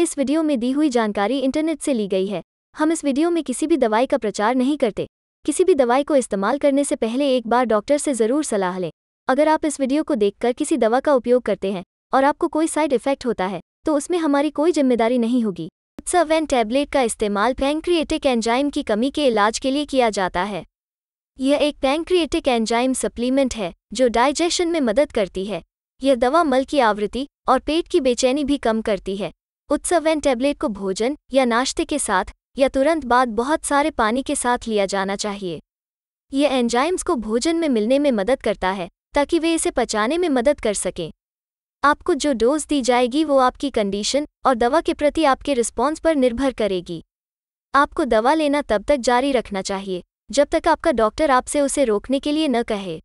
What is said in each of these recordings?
इस वीडियो में दी हुई जानकारी इंटरनेट से ली गई है हम इस वीडियो में किसी भी दवाई का प्रचार नहीं करते किसी भी दवाई को इस्तेमाल करने से पहले एक बार डॉक्टर से ज़रूर सलाह लें अगर आप इस वीडियो को देखकर किसी दवा का उपयोग करते हैं और आपको कोई साइड इफेक्ट होता है तो उसमें हमारी कोई जिम्मेदारी नहीं होगी सवेन टैबलेट का इस्तेमाल पैंक्रिएटिक एंजाइम की कमी के इलाज के लिए किया जाता है यह एक पैंक्रिएटिक एंजाइम सप्लीमेंट है जो डाइजेशन में मदद करती है यह दवा मल की आवृत्ति और पेट की बेचैनी भी कम करती है एन टैबलेट को भोजन या नाश्ते के साथ या तुरंत बाद बहुत सारे पानी के साथ लिया जाना चाहिए यह एंजाइम्स को भोजन में मिलने में मदद करता है ताकि वे इसे पचाने में मदद कर सकें आपको जो डोज दी जाएगी वो आपकी कंडीशन और दवा के प्रति आपके रिस्पॉन्स पर निर्भर करेगी आपको दवा लेना तब तक जारी रखना चाहिए जब तक आपका डॉक्टर आपसे उसे रोकने के लिए न कहे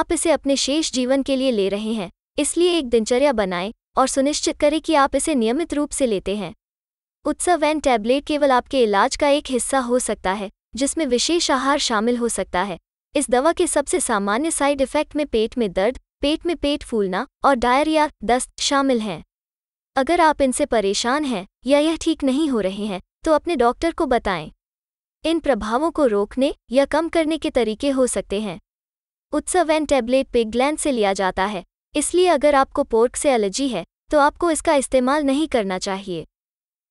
आप इसे अपने शेष जीवन के लिए ले रहे हैं इसलिए एक दिनचर्या बनाएं और सुनिश्चित करें कि आप इसे नियमित रूप से लेते हैं उत्सव एन टैबलेट केवल आपके इलाज का एक हिस्सा हो सकता है जिसमें विशेष आहार शामिल हो सकता है इस दवा के सबसे सामान्य साइड इफेक्ट में पेट में दर्द पेट में पेट फूलना और डायरिया दस्त शामिल हैं अगर आप इनसे परेशान हैं या यह ठीक नहीं हो रहे हैं तो अपने डॉक्टर को बताएं इन प्रभावों को रोकने या कम करने के तरीके हो सकते हैं उत्सव एन टैबलेट पिगलैंड से लिया जाता है इसलिए अगर आपको पोर्क से एलर्जी है तो आपको इसका इस्तेमाल नहीं करना चाहिए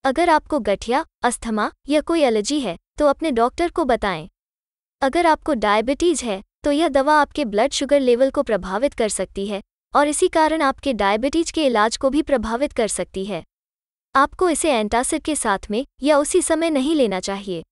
अगर आपको गठिया अस्थमा या कोई एलर्जी है तो अपने डॉक्टर को बताएं अगर आपको डायबिटीज़ है तो यह दवा आपके ब्लड शुगर लेवल को प्रभावित कर सकती है और इसी कारण आपके डायबिटीज के इलाज को भी प्रभावित कर सकती है आपको इसे एंटासिड के साथ में या उसी समय नहीं लेना चाहिए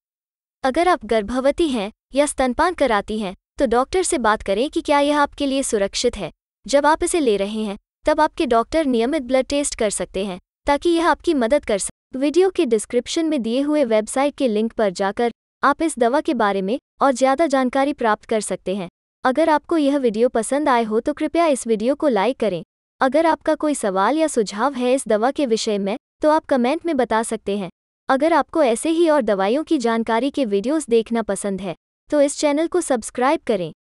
अगर आप गर्भवती हैं या स्तनपान कराती हैं तो डॉक्टर से बात करें कि क्या यह आपके लिए सुरक्षित है जब आप इसे ले रहे हैं तब आपके डॉक्टर नियमित ब्लड टेस्ट कर सकते हैं ताकि यह आपकी मदद कर सके वीडियो के डिस्क्रिप्शन में दिए हुए वेबसाइट के लिंक पर जाकर आप इस दवा के बारे में और ज़्यादा जानकारी प्राप्त कर सकते हैं अगर आपको यह वीडियो पसंद आए हो तो कृपया इस वीडियो को लाइक करें अगर आपका कोई सवाल या सुझाव है इस दवा के विषय में तो आप कमेंट में बता सकते हैं अगर आपको ऐसे ही और दवाइयों की जानकारी के वीडियोस देखना पसंद है तो इस चैनल को सब्सक्राइब करें